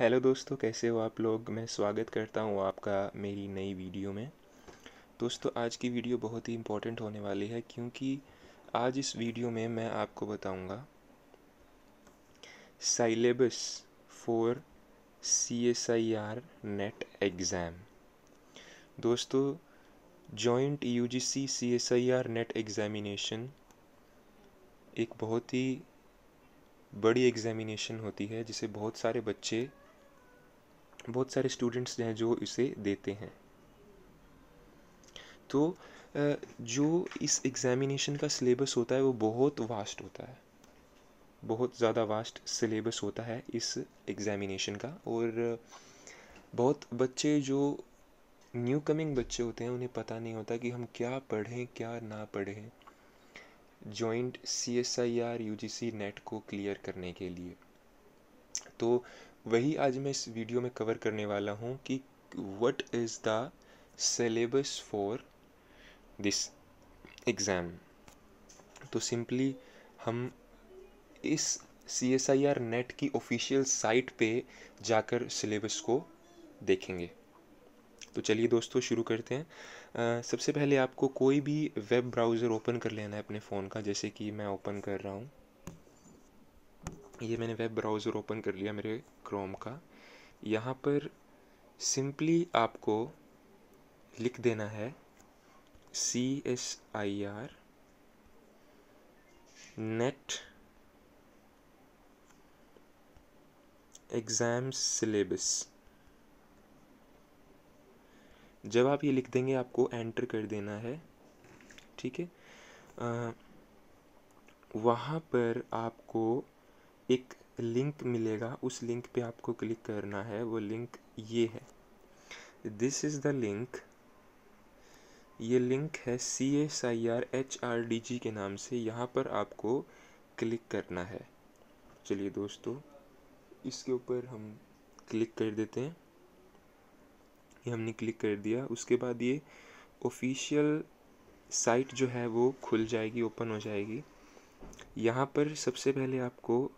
hello दोस्तों कैसे हो आप लोग मैं स्वागत करता हूँ आपका मेरी नई वीडियो में दोस्तों आज की वीडियो बहुत ही इम्पोर्टेंट होने वाली है क्योंकि आज इस वीडियो में मैं आपको बताऊँगा syllabus for C S I R NET exam दोस्तों joint U G C C S I R NET examination एक बहुत ही बड़ी एग्ज़ामिनेशन होती है जिसे बहुत सारे बच्चे बहुत सारे स्टूडेंट्स हैं जो इसे देते हैं तो जो इस एग्ज़ामिनेशन का सिलेबस होता है वो बहुत वास्ट होता है बहुत ज़्यादा वास्ट सिलेबस होता है इस एग्ज़ामिनेशन का और बहुत बच्चे जो न्यू कमिंग बच्चे होते हैं उन्हें पता नहीं होता कि हम क्या पढ़ें क्या ना पढ़ें joint C S I R U G C NET को क्लियर करने के लिए तो वही आज मैं इस वीडियो में कवर करने वाला हूँ कि what is the syllabus for this exam तो सिंपली हम इस C S I R NET की ऑफिशियल साइट पे जाकर सिलेबस को देखेंगे तो चलिए दोस्तों शुरू करते हैं आ, सबसे पहले आपको कोई भी वेब ब्राउज़र ओपन कर लेना है अपने फ़ोन का जैसे कि मैं ओपन कर रहा हूँ ये मैंने वेब ब्राउज़र ओपन कर लिया मेरे क्रोम का यहाँ पर सिंपली आपको लिख देना है C S I R NET exam syllabus जब आप ये लिख देंगे आपको एंटर कर देना है ठीक है वहाँ पर आपको एक लिंक मिलेगा उस लिंक पे आपको क्लिक करना है वो लिंक ये है दिस इज़ द लिंक ये लिंक है C S I R H R D G के नाम से यहाँ पर आपको क्लिक करना है चलिए दोस्तों इसके ऊपर हम क्लिक कर देते हैं ये हमने क्लिक कर दिया उसके बाद ये ऑफिशियल साइट जो है वो खुल जाएगी ओपन हो जाएगी यहाँ पर सबसे पहले आपको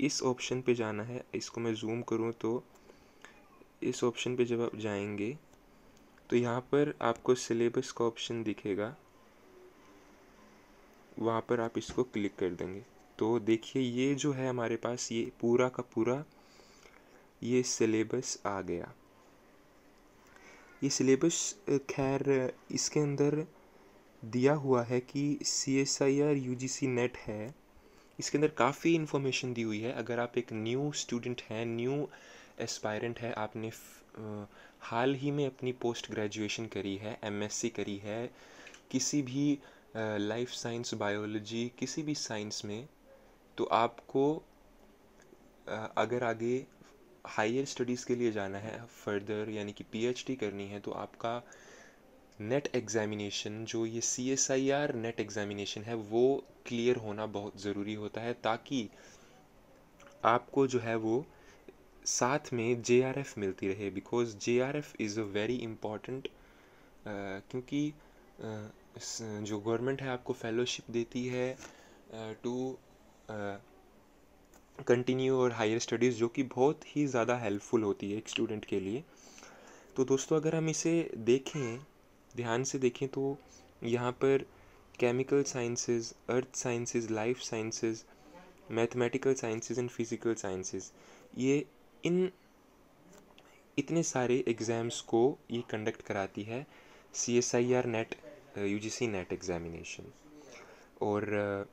इस ऑप्शन पे जाना है इसको मैं जूम करूँ तो इस ऑप्शन पे जब आप जाएंगे तो यहाँ पर आपको सिलेबस का ऑप्शन दिखेगा वहाँ पर आप इसको क्लिक कर देंगे तो देखिए ये जो है हमारे पास ये पूरा का पूरा ये सिलेबस आ गया ये सिलेबस खैर इसके अंदर दिया हुआ है कि C S I R U G C NET है इसके अंदर काफ़ी इन्फॉर्मेशन दी हुई है अगर आप एक न्यू स्टूडेंट हैं न्यू एस्पायरेंट है आपने आ, हाल ही में अपनी पोस्ट ग्रेजुएशन करी है एमएससी करी है किसी भी लाइफ साइंस बायोलॉजी किसी भी साइंस में तो आपको आ, अगर आगे हायर स्टडीज़ के लिए जाना है फर्दर यानी कि पीएचडी करनी है तो आपका नेट एग्ज़ामिनेशन जो ये C S I R NET examination है वो क्लियर होना बहुत ज़रूरी होता है ताकि आपको जो है वो साथ में जे आर एफ़ मिलती रहे because J R F is a very important क्योंकि uh, जो गवर्नमेंट है आपको फेलोशिप देती है टू कंटिन्यू और हायर स्टडीज़ जो कि बहुत ही ज़्यादा हेल्पफुल होती है एक स्टूडेंट के लिए तो दोस्तों अगर हम इसे देखें ध्यान से देखें तो यहाँ पर chemical sciences earth sciences life sciences mathematical sciences and physical sciences ये इन इतने सारे एग्ज़ाम्स को ये कंडक्ट कराती है C S I R NET U G C NET examination और uh,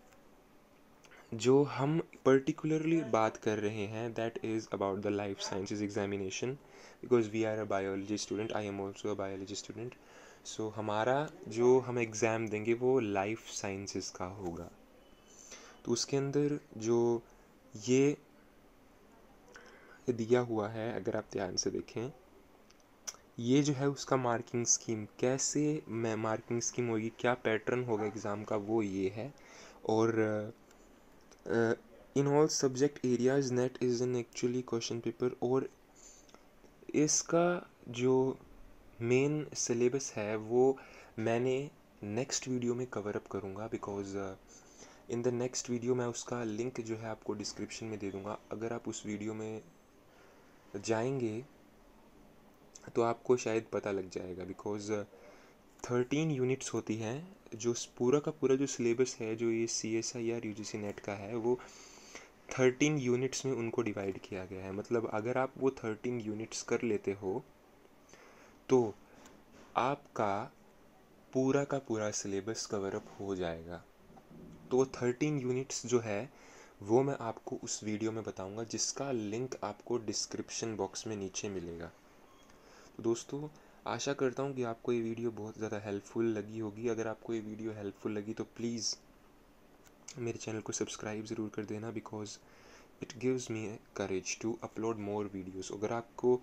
जो हम पर्टिकुलरली बात कर रहे हैं that is about the life sciences examination because we are a biology student I am also a biology student so so, हमारा जो हम एग्ज़ाम देंगे वो लाइफ साइंसेस का होगा तो उसके अंदर जो ये दिया हुआ है अगर आप ध्यान से देखें ये जो है उसका मार्किंग स्कीम कैसे मैं मार्किंग स्कीम होगी क्या पैटर्न होगा एग्ज़ाम का वो ये है और in all subject areas NET is an actually question paper और इसका जो मेन सिलेबस है वो मैंने नेक्स्ट वीडियो में कवर अप करूँगा because in the next video मैं उसका लिंक जो है आपको डिस्क्रिप्शन में दे दूँगा अगर आप उस वीडियो में जाएंगे तो आपको शायद पता लग जाएगा बिकॉज थर्टीन यूनिट्स होती हैं जो पूरा का पूरा जो सिलेबस है जो ये C S I R U G C NET का है वो थर्टीन यूनिट्स में उनको डिवाइड किया गया है मतलब अगर आप वो थर्टीन यूनिट्स कर लेते हो तो आपका पूरा का पूरा सिलेबस कवर अप हो जाएगा तो थर्टीन यूनिट्स जो है वो मैं आपको उस वीडियो में बताऊंगा जिसका लिंक आपको डिस्क्रिप्शन बॉक्स में नीचे मिलेगा तो दोस्तों आशा करता हूँ कि आपको ये वीडियो बहुत ज़्यादा हेल्पफुल लगी होगी अगर आपको ये वीडियो हेल्पफुल लगी तो प्लीज़ मेरे चैनल को सब्सक्राइब ज़रूर कर देना because it gives me courage to upload more videos अगर आपको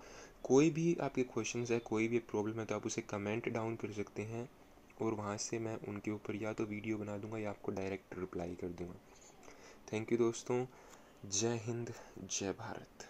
कोई भी आपके क्वेश्चन है कोई भी प्रॉब्लम है तो आप उसे कमेंट डाउन कर सकते हैं और वहाँ से मैं उनके ऊपर या तो वीडियो बना दूंगा या आपको डायरेक्ट रिप्लाई कर दूंगा थैंक यू दोस्तों जय हिंद जय भारत